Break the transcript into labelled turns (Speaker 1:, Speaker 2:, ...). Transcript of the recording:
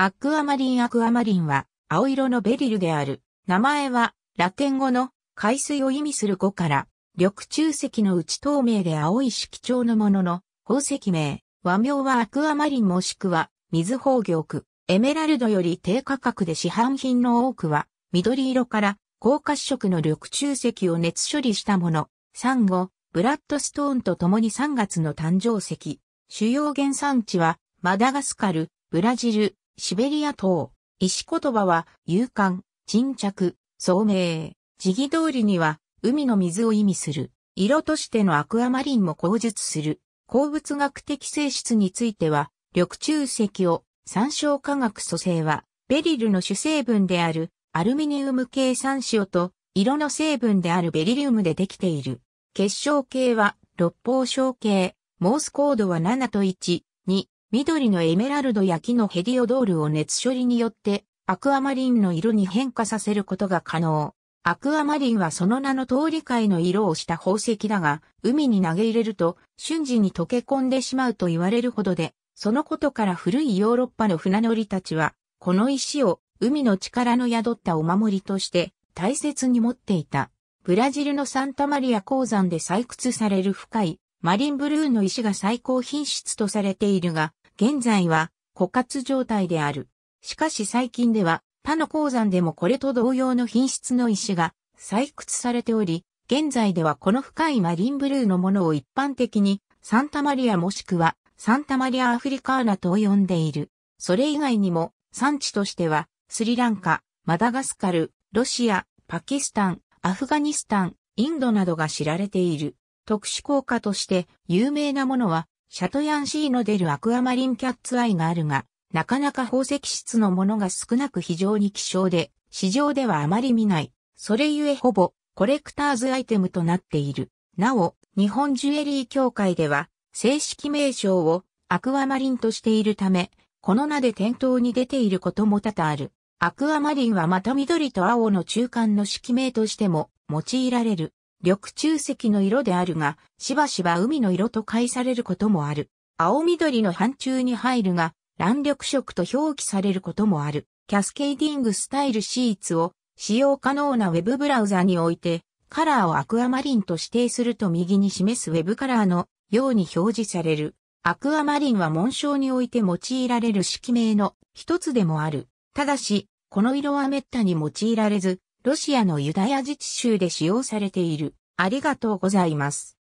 Speaker 1: アクアマリンアクアマリンは青色のベリルである。名前はラテン語の海水を意味する語から緑中石の内透明で青い色調のものの宝石名。和名はアクアマリンもしくは水宝玉。エメラルドより低価格で市販品の多くは緑色から高褐色の緑中石を熱処理したもの。産後、ブラッドストーンと共に3月の誕生石。主要原産地はマダガスカル、ブラジル、シベリア島、石言葉は、勇敢、沈着、聡明。時期通りには、海の水を意味する。色としてのアクアマリンも口述する。鉱物学的性質については、緑中石を、参照化学組成は、ベリルの主成分である、アルミニウム系酸塩と、色の成分であるベリリウムでできている。結晶系は、六方晶系、モースコードは7と1、2、緑のエメラルドや木のヘディオドールを熱処理によってアクアマリンの色に変化させることが可能。アクアマリンはその名の通り界の色をした宝石だが、海に投げ入れると瞬時に溶け込んでしまうと言われるほどで、そのことから古いヨーロッパの船乗りたちは、この石を海の力の宿ったお守りとして大切に持っていた。ブラジルのサンタマリア鉱山で採掘される深いマリンブルーの石が最高品質とされているが、現在は枯渇状態である。しかし最近では他の鉱山でもこれと同様の品質の石が採掘されており、現在ではこの深いマリンブルーのものを一般的にサンタマリアもしくはサンタマリアアフリカーナと呼んでいる。それ以外にも産地としてはスリランカ、マダガスカル、ロシア、パキスタン、アフガニスタン、インドなどが知られている。特殊効果として有名なものはシャトヤンシーの出るアクアマリンキャッツアイがあるが、なかなか宝石質のものが少なく非常に希少で、市場ではあまり見ない。それゆえほぼコレクターズアイテムとなっている。なお、日本ジュエリー協会では、正式名称をアクアマリンとしているため、この名で店頭に出ていることも多々ある。アクアマリンはまた緑と青の中間の色名としても用いられる。緑中石の色であるが、しばしば海の色と解されることもある。青緑の範疇に入るが、乱緑色と表記されることもある。キャスケーディングスタイルシーツを使用可能なウェブブラウザにおいて、カラーをアクアマリンと指定すると右に示すウェブカラーのように表示される。アクアマリンは紋章において用いられる色名の一つでもある。ただし、この色は滅多に用いられず、ロシアのユダヤ自治州で使用されている。ありがとうございます。